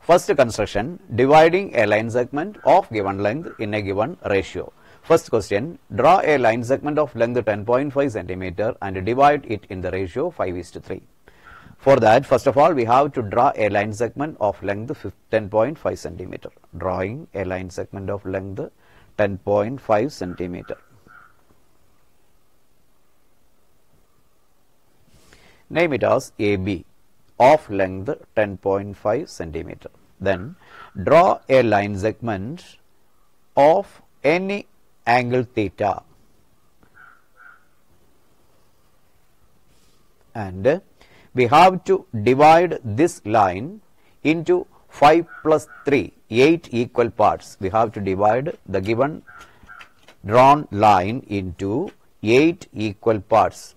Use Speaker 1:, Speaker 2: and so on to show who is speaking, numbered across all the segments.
Speaker 1: First construction, dividing a line segment of given length in a given ratio. First question, draw a line segment of length 10.5 cm and divide it in the ratio 5 is to 3. For that, first of all, we have to draw a line segment of length 10.5 cm. Drawing a line segment of length 10.5 cm. Name it as AB of length 10.5 centimeter. Then draw a line segment of any angle theta and we have to divide this line into 5 plus 3, 8 equal parts. We have to divide the given drawn line into 8 equal parts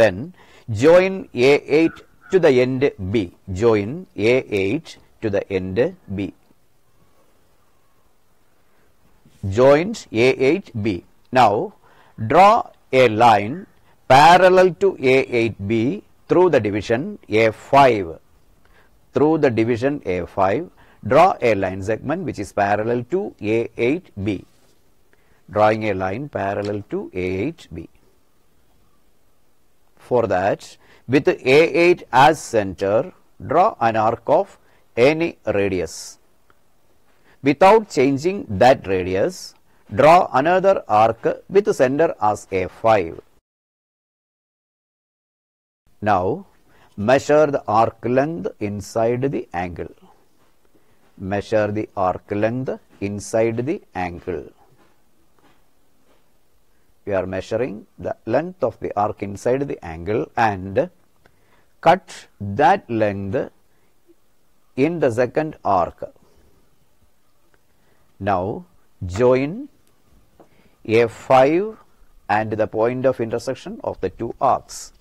Speaker 1: Then join A8 to the end B. Join A8 to the end B. Joins A8B. Now draw a line parallel to A8B through the division A5. Through the division A5, draw a line segment which is parallel to A8B. Drawing a line parallel to A8B. For that, with A8 as center, draw an arc of any radius. Without changing that radius, draw another arc with center as A5. Now, measure the arc length inside the angle. Measure the arc length inside the angle we are measuring the length of the arc inside the angle and cut that length in the second arc. Now, join A5 and the point of intersection of the two arcs.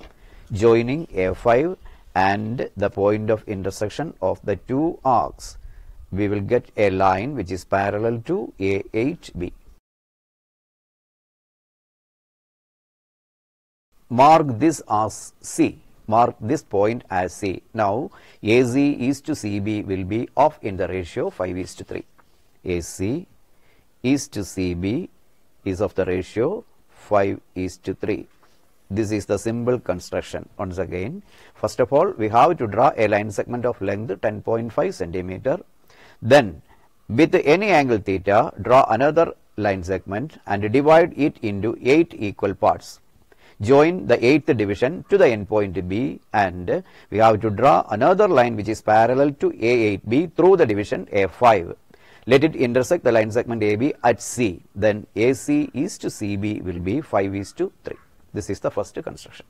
Speaker 1: Joining A5 and the point of intersection of the two arcs, we will get a line which is parallel to A8B. mark this as C. Mark this point as C. Now, AZ is to CB will be off in the ratio 5 is to 3. AC is to CB is of the ratio 5 is to 3. This is the simple construction. Once again, first of all, we have to draw a line segment of length 10.5 centimeter. Then, with any angle theta, draw another line segment and divide it into 8 equal parts join the eighth division to the endpoint B and we have to draw another line which is parallel to A8B through the division A5. Let it intersect the line segment AB at C. Then AC is to CB will be 5 is to 3. This is the first construction.